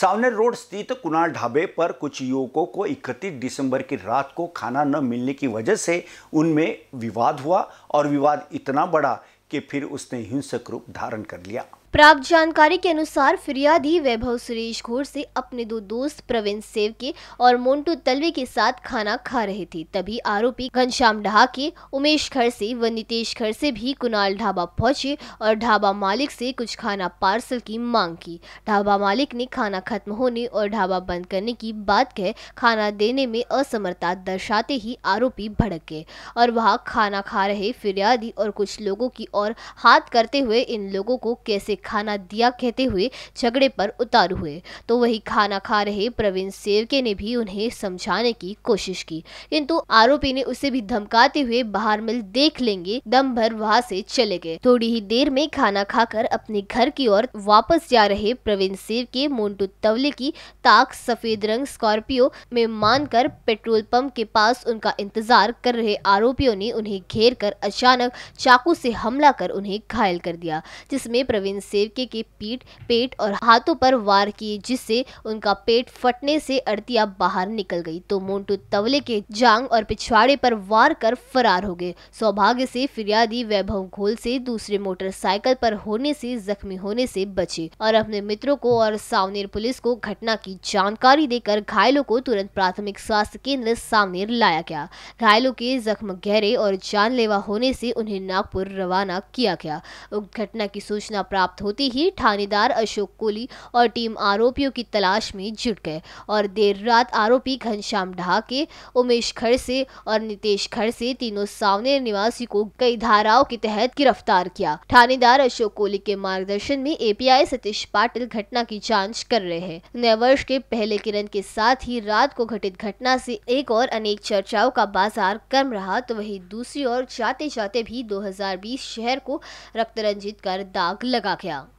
Saoner road स्थित कुणाल ढाबे पर कुछ युवकों को 31 दिसंबर की रात को खाना न मिलने की वजह से उनमें विवाद हुआ और विवाद इतना बड़ा कि फिर उसने हिंसक रूप धारण कर लिया प्राप्त जानकारी के अनुसार फिरियादी वैभव सुरेश घोर से अपने दो दोस्त प्रवीण सेवके और मोन्टू तलवे के साथ खाना खा रहे थे तभी आरोपी घनश्याम डहाके उमेश से व नितेश से भी कुणाल ढाबा पहुंचे और ढाबा मालिक से कुछ खाना पार्सल की मांग की ढाबा मालिक ने खाना खत्म होने और ढाबा बंद करने की बात कह खाना देने में असमर्थता दर्शाते ही आरोपी भड़क गए और वहां खाना खा रहे फिरियादी और कुछ लोगों की ओर हाथ करते हुए इन लोगों को कैसे खाना दिया कहते हुए झगड़े पर उतार हुए तो वही खाना खा रहे प्रवीण सेवके ने भी उन्हें समझाने की कोशिश की किंतु आरोपी ने उसे भी धमकाते हुए बाहर मिल देख लेंगे दम भर वहाँ से चले गए थोड़ी ही देर में खाना खाकर अपने घर की ओर वापस जा रहे प्रवीण सेवके मोन्टू तवले की ताक सफेद रंग स्कॉर्पियो में मानकर पेट्रोल पंप के पास उनका इंतजार कर रहे आरोपियों ने उन्हें घेर कर अचानक चाकू से हमला कर उन्हें घायल कर दिया जिसमें प्रवीण सेवके के पीठ पेट और हाथों पर वार किए जिससे उनका पेट फटने से अड़तिया बाहर निकल गई तो मोन्टू तवले के जांग और पिछवाड़े पर वार कर फरार हो गए सौभाग्य से फिरियादी वैभव घोल से दूसरे मोटरसाइकिल पर होने से जख्मी होने से बचे और अपने मित्रों को और सावनेर पुलिस को घटना की जानकारी देकर घायलों को तुरंत प्राथमिक स्वास्थ्य केंद्र सावनेर लाया गया घायलों के जख्म गहरे और जानलेवा होने से उन्हें नागपुर रवाना किया गया घटना की सूचना प्राप्त प्राप्त होते ही थानेदार अशोक कोहली और टीम आरोपियों की तलाश में जुट गए और देर रात आरोपी घनश्याम ढाके उमेश खड़से और नितेश खड़से तीनों सावनेर निवासी को कई धाराओं के तहत गिरफ्तार किया थानेदार अशोक कोहली के मार्गदर्शन में एपीआई सतीश पाटिल घटना की जाँच कर रहे हैं नए वर्ष के पहले किरण के साथ ही रात को घटित घटना से एक और अनेक चर्चाओं का बाजार गर्म रहा तो वही दूसरी ओर जाते जाते भी 2020 शहर को रक्तरंजित कर दाग लगा गया kill